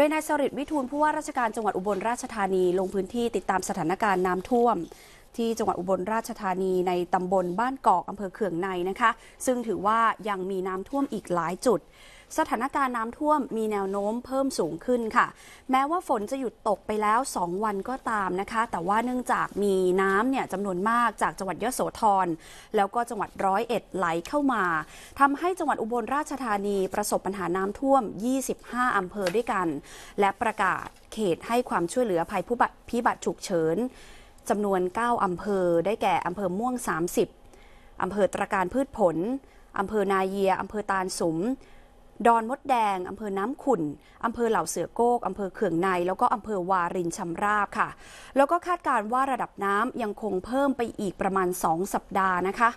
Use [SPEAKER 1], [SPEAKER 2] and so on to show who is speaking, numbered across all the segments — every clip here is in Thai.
[SPEAKER 1] ดยนายสริ์วิทูลผู้ว่าราชการจังหวัดอุบลราชธานีลงพื้นที่ติดตามสถานการณ์น้ำท่วมที่จังหวัดอุบลราชธานีในตำบลบ้านกอกอำเภอเขื่องในนะคะ ซึ่งถือว่ายังมีน้ำท่วมอีกหลายจุด สถานการณ์น้ำท่วมมีแนวโน้มเพิ่มสูงขึ้นค่ะ แม้ว่าฝนจะหยุดตกไปแล้ว 2 วันก็ตามนะคะแต่ว่าเนื่องจากมีน้ำเนี่ยจำนวนมากจากจังหวัดยโสธรแล้วก็จังหวัดร้อยเอ็ดไหลเข้ามาทำให้จังหวัดอุบลราชธานีประสบปัญหาน้ำท่วม 25 อำเภอด้วยกัน และประกาศเขตให้ความช่วยเหลือภัยพิบัติฉุกเฉินจำนวน 9 อำเภอได้แก่อำเภอม่วง 30 อำเภอตรการพืชผล อำเภอนาเยีย อำเภอตาลสมดอนมดแดงอำเภอน้ำขุ่นอำเภอเหล่าเสือโกกอำเภอเขื่องใน แล้วก็อำเภอวารินชำราบค่ะ แล้วก็คาดการว่าระดับน้ำยังคงเพิ่มไปอีกประมาณ 2 สัปดาห์นะคะ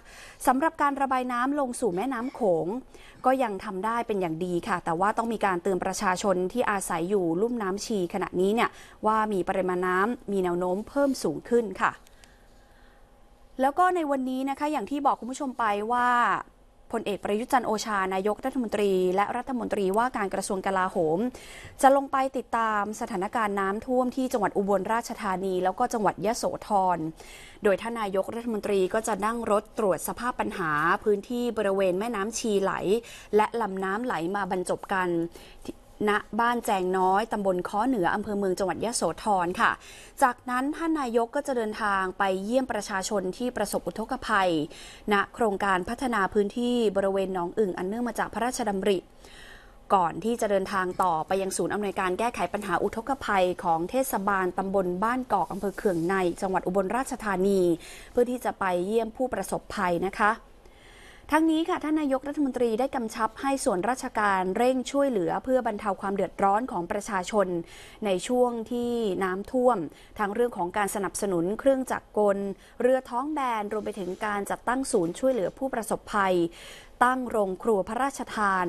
[SPEAKER 1] สำหรับการระบายน้ำลงสู่แม่น้ำโขง ก็ยังทำได้เป็นอย่างดีค่ะ แต่ว่าต้องมีการเตือนประชาชนที่อาศัยอยู่ลุ่มน้ำชีขณะนี้เนี่ยว่ามีปริมาณน้ำมีแนวโน้มเพิ่มสูงขึ้นค่ะ แล้วก็ในวันนี้นะคะอย่างที่บอกคุณผู้ชมไปว่าพลเอกประยุจันโอชา นายกรัฐมนตรีและรัฐมนตรีว่าการกระทรวงกลาโหม จะลงไปติดตามสถานการณ์น้ำท่วมที่จังหวัดอุบลราชธานี แล้วก็จังหวัดยะโสธร โดยท่านนายกรัฐมนตรีก็จะนั่งรถตรวจสภาพปัญหาพื้นที่บริเวณแม่น้ำชีไหล และลำน้ำไหลมาบรรจบกันณบ้านแจงน้อยตำบลค้อเหนืออำเภอเมืองจังหวัดยะโสธรค่ะ จากนั้นท่านนายกก็จะเดินทางไปเยี่ยมประชาชนที่ประสบอุทกภัย ณโครงการพัฒนาพื้นที่บริเวณหนองอึ่งอันเนื่องมาจากพระราชดำริ ก่อนที่จะเดินทางต่อไปยังศูนย์อำนวยการแก้ไขปัญหาอุทกภัย ของเทศบาลตำบลบ้านกอกอำเภอเขื่องในจังหวัดอุบลราชธานี เพื่อที่จะไปเยี่ยมผู้ประสบภัยนะคะทั้งนี้ค่ะท่านนายกรัฐมนตรีได้กำชับให้ส่วนราชการเร่งช่วยเหลือเพื่อบรรเทาความเดือดร้อนของประชาชน ในช่วงที่น้ำท่วม ทั้งเรื่องของการสนับสนุนเครื่องจักรกล เรือท้องแบนรวมไปถึงการจัดตั้งศูนย์ช่วยเหลือผู้ประสบภัยตั้งโรงครัวพระราชทาน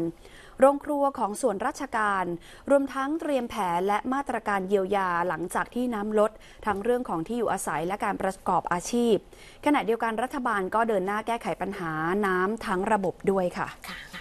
[SPEAKER 1] โรงครัวของส่วนราชการ รวมทั้งเตรียมแผน และมาตรการเยียวยาหลังจากที่น้ำลด ทั้งเรื่องของที่อยู่อาศัยและการประกอบอาชีพ ขณะเดียวกันรัฐบาลก็เดินหน้าแก้ไขปัญหาน้ำทั้งระบบด้วยค่ะ